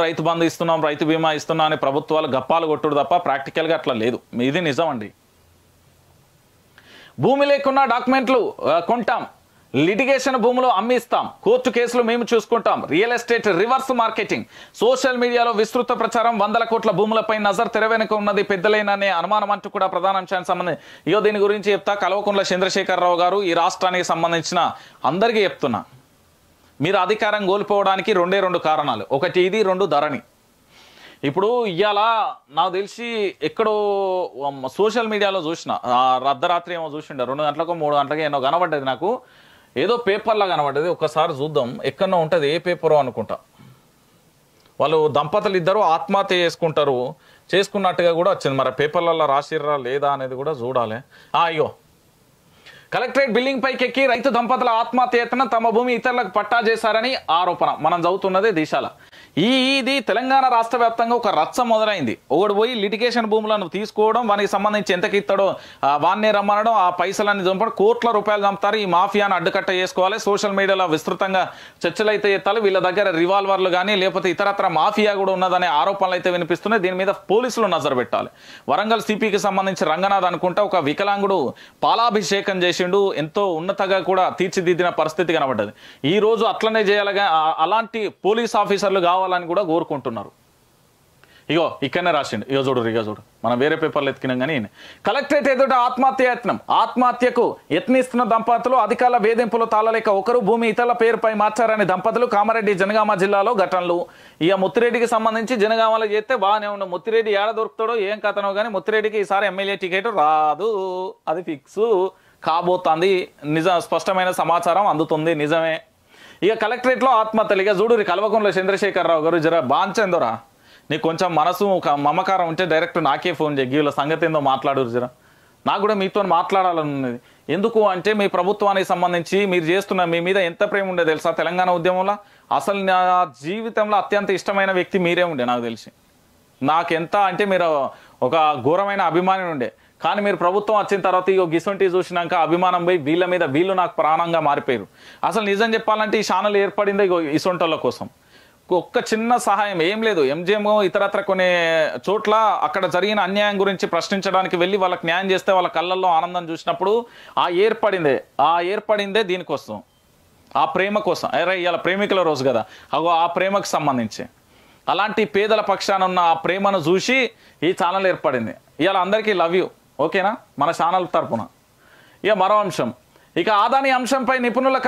రైతు బంధు ఇస్తున్నాం రైతు బీమా ఇస్తున్నాం అని ప్రభుత్వాలు గప్పాలు కొట్టుడు తప్ప ప్రాక్టికల్గా అట్లా లేదు ఇది నిజం అండి భూమి లేకున్నా డాక్యుమెంట్లు కొంటాం లిటిగేషన్ భూములు అమ్మిస్తాం కోర్టు కేసులు మేము చూసుకుంటాం real estate reverse marketing social మీడియాలో విస్తృత ప్రచారం వందల కోట్ల భూములపై నజర్ తెరవెనుక ఉన్నది పెద్దలేననే అనుమానం అంటూ కూడా ప్రధాన అంశానికి సంబంధించి ఇయో దీని గురించి చెప్తా కల్వకుంట్ల చంద్రశేఖరరావు గారు ఈ రాష్ట్రానికి సంబంధించిన అందరికీ చెప్తున్నా మీరు అధికారం కోల్పోవడానికి రెండే రెండు కారణాలు ఒకటి ఇది రెండు ధరణి ఇప్పుడు ఇవాళ నాకు తెలిసి ఎక్కడో సోషల్ మీడియాలో చూసిన అర్ధరాత్రి ఏమో చూసిండే రెండు గంటలకు మూడు గంటలకు ఏమో కనబడ్డది నాకు ఏదో పేపర్లా కనబడ్డది ఒకసారి చూద్దాం ఎక్కడో ఉంటుంది ఏ పేపరో అనుకుంటా వాళ్ళు దంపతులు ఇద్దరు ఆత్మహత్య చేసుకుంటారు చేసుకున్నట్టుగా కూడా వచ్చింది మరి పేపర్లలో రాసిర్రా లేదా అనేది కూడా చూడాలి అయ్యో కలెక్టరేట్ బిల్డింగ్ పైకెక్కి రైతు దంపతుల ఆత్మహత్య తమ భూమి ఇతరులకు పట్టా చేశారని ఆరోపణ మనం చదువుతున్నదే దిశాల ఈ ఇది తెలంగాణ రాష్ట్ర వ్యాప్తంగా ఒక రచ్చ మొదలైంది ఒకడు పోయి లిటిగేషన్ భూములను తీసుకోవడం వానికి సంబంధించి ఎంతకి ఇస్తాడో వాన్నే రమ్మనడం ఆ పైసలన్నీ చంపడం కోట్ల రూపాయలు చంపుతారు ఈ మాఫియాను అడ్డుకట్ట చేసుకోవాలి సోషల్ మీడియాలో విస్తృతంగా చర్చలు అయితే ఎత్తాలి వీళ్ళ దగ్గర రివాల్వర్లు కానీ లేకపోతే ఇతరత్ర మాఫియా కూడా ఉన్నదనే ఆరోపణలు అయితే వినిపిస్తున్నాయి దీని మీద పోలీసులు నజర పెట్టాలి వరంగల్ సిపికి సంబంధించి రంగనాథ్ అనుకుంటా ఒక వికలాంగుడు పాలాభిషేకం చేసిండు ఎంతో ఉన్నతగా కూడా తీర్చిదిద్దిన పరిస్థితి కనబడ్డది ఈ రోజు అట్లనే చేయాలగా అలాంటి పోలీస్ ఆఫీసర్లు కావాలి కావాలని కూడా కోరుకుంటున్నారు ఇగో ఇక్కడనే రాసిండు ఇగో చూడు ఇగో చూడు మనం వేరే పేపర్లు ఎత్తికినాం కానీ కలెక్టరేట్ ఎదుట ఆత్మహత్య యత్నం ఆత్మహత్యకు యత్నిస్తున్న దంపతులు అధికారుల వేధింపులు తాళలేక ఒకరు భూమి ఇతరుల పేరుపై మార్చారని దంపతులు కామారెడ్డి జనగామ జిల్లాలో ఘటనలు ఇక ముత్తిరెడ్డికి సంబంధించి జనగామలో చేస్తే బాగానే ఉండు ముత్తిరెడ్డి ఏడ దొరుకుతాడో ఏం కథనో కానీ ముత్తిరెడ్డికి ఈసారి ఎమ్మెల్యే టికెట్ రాదు అది ఫిక్స్ కాబోతోంది నిజ స్పష్టమైన సమాచారం అందుతుంది నిజమే ఇక కలెక్టరేట్లో ఆత్మహత్యలు ఇక చూడు కల్వకుంట్ల చంద్రశేఖరరావు గారు జర బాంచందోరా నీకు కొంచెం మనసు ఒక మమకారం ఉంటే డైరెక్ట్ నాకే ఫోన్ చేయి వీళ్ళ సంగతి ఏందో మాట్లాడు జరా నాకు కూడా మీతో ఉన్నది ఎందుకు అంటే మీ ప్రభుత్వానికి సంబంధించి మీరు చేస్తున్న మీ మీద ఎంత ప్రేమ ఉండే తెలుసా తెలంగాణ ఉద్యమంలో అసలు నా జీవితంలో అత్యంత ఇష్టమైన వ్యక్తి మీరే ఉండే నాకు తెలిసి నాకెంత అంటే మీరు ఒక ఘోరమైన అభిమాని ఉండే కానీ మీరు ప్రభుత్వం వచ్చిన తర్వాత ఇగో గిసొంటి చూసినాక అభిమానం పోయి వీళ్ళ మీద వీళ్ళు నాకు ప్రాణంగా మారిపోయారు అసలు నిజం చెప్పాలంటే ఈ ఛానల్ ఏర్పడింది ఇగో ఇసొంటోళ్ళ కోసం ఒక్క చిన్న సహాయం ఏం లేదు ఎంజిఎం ఇతరత్ర కొన్ని చోట్ల అక్కడ జరిగిన అన్యాయం గురించి ప్రశ్నించడానికి వెళ్ళి వాళ్ళకి న్యాయం చేస్తే వాళ్ళ కళ్ళల్లో ఆనందం చూసినప్పుడు ఆ ఏర్పడిందే ఆ ఏర్పడిందే దీనికోసం ఆ ప్రేమ కోసం అరే ఇవాళ ప్రేమికుల రోజు కదా అగో ఆ ప్రేమకు సంబంధించి అలాంటి పేదల పక్షాన ఉన్న ఆ ప్రేమను చూసి ఈ ఛానల్ ఏర్పడింది ఇవాళ అందరికీ లవ్ యూ ఓకేనా మన ఛానల్ తరపున ఇక మరో అంశం ఇక ఆదాని అంశంపై నిపుణుల